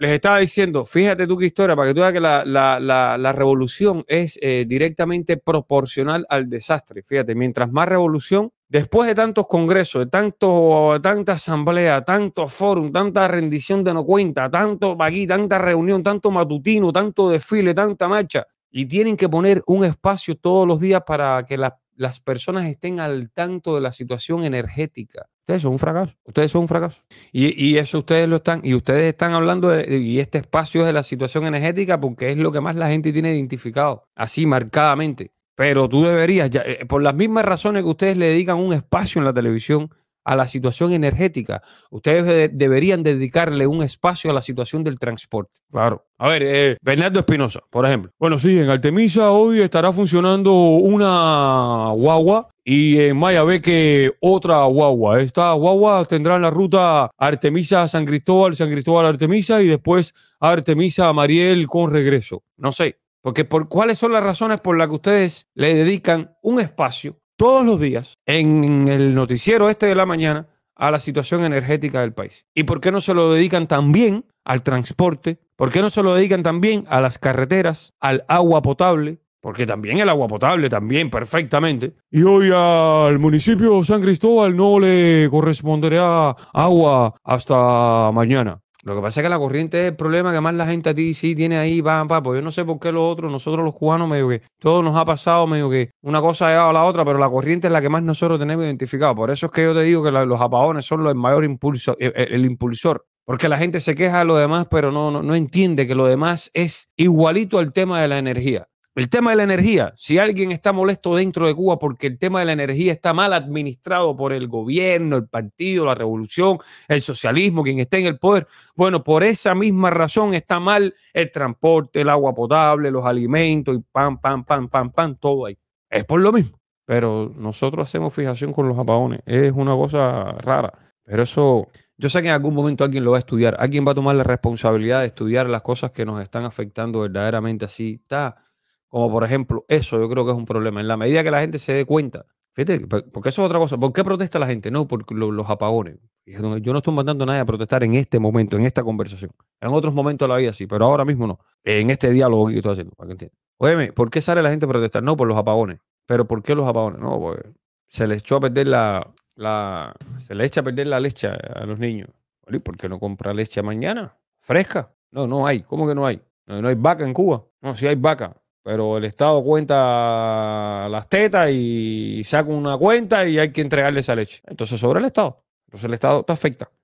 les estaba diciendo, fíjate tú qué historia, para que tú veas que la, la, la, revolución es eh, directamente proporcional al desastre. Fíjate, mientras más revolución, después de tantos congresos, de tanto, tanta asamblea, tanto foros, tanta rendición de no cuenta, tanto aquí, tanta reunión, tanto matutino, tanto desfile, tanta marcha, y tienen que poner un espacio todos los días para que las personas estén al tanto de la situación energética Ustedes son un fracaso. Ustedes son un fracaso. Y, eso ustedes lo están, y ustedes están hablando, de, y este espacio es de la situación energética porque es lo que más la gente tiene identificado, así marcadamente. Pero tú deberías, eh, por las mismas razones que ustedes le dedican un espacio en la televisión a la situación energética, ustedes deberían dedicarle un espacio a la situación del transporte. Claro. A ver, eh, Bernardo Espinosa, por ejemplo. Bueno, sí, en Artemisa hoy estará funcionando una guagua y en eh, que otra guagua. Esta Guagua tendrán la ruta Artemisa San Cristóbal, San Cristóbal Artemisa y después Artemisa Mariel con regreso. No sé, porque por cuáles son las razones por las que ustedes le dedican un espacio todos los días en el noticiero este de la mañana a la situación energética del país. ¿Y por qué no se lo dedican también al transporte? ¿Por qué no se lo dedican también a las carreteras, al agua potable, porque también el agua potable, también perfectamente. Y hoy al municipio San Cristóbal no le corresponderá agua hasta mañana. Lo que pasa es que la corriente es el problema que más la gente a ti sí tiene ahí, pam, pa. Pues yo no sé por qué los otros, nosotros los cubanos, medio que todo nos ha pasado, medio que una cosa ha llegado a la otra, pero la corriente es la que más nosotros tenemos identificado. Por eso es que yo te digo que los apagones son los, el mayor impulso, el, impulsor. Porque la gente se queja de lo demás, pero no, no entiende que lo demás es igualito al tema de la energía. El tema de la energía, si alguien está molesto dentro de Cuba porque el tema de la energía está mal administrado por el gobierno, el partido, la revolución, el socialismo, quien esté en el poder, bueno, por esa misma razón está mal el transporte, el agua potable, los alimentos y pan, pan, pan, pan, pam, todo ahí. Es por lo mismo. Pero nosotros hacemos fijación con los apagones. Es una cosa rara. Pero eso, yo sé que en algún momento alguien lo va a estudiar. Alguien va a tomar la responsabilidad de estudiar las cosas que nos están afectando verdaderamente así. Está como por ejemplo, eso yo creo que es un problema. En la medida que la gente se dé cuenta, fíjate, porque eso es otra cosa. ¿Por qué protesta la gente? No, por los, apagones. Yo no estoy mandando a nadie a protestar en este momento, en esta conversación. En otros momentos de la vida sí, pero ahora mismo no. En este diálogo que estoy haciendo, para que Óyeme, ¿por qué sale la gente a protestar? No, por los apagones. ¿Pero por qué los apagones? No, porque se le echó a perder la, la, se le echa a perder la leche a los niños. ¿Por qué no compra leche mañana? ¿Fresca? No, no hay. ¿Cómo que no hay? No, no hay vaca en Cuba. No, sí hay vaca pero el Estado cuenta las tetas y saca una cuenta y hay que entregarle esa leche. Entonces sobre el Estado. Entonces el Estado te afecta.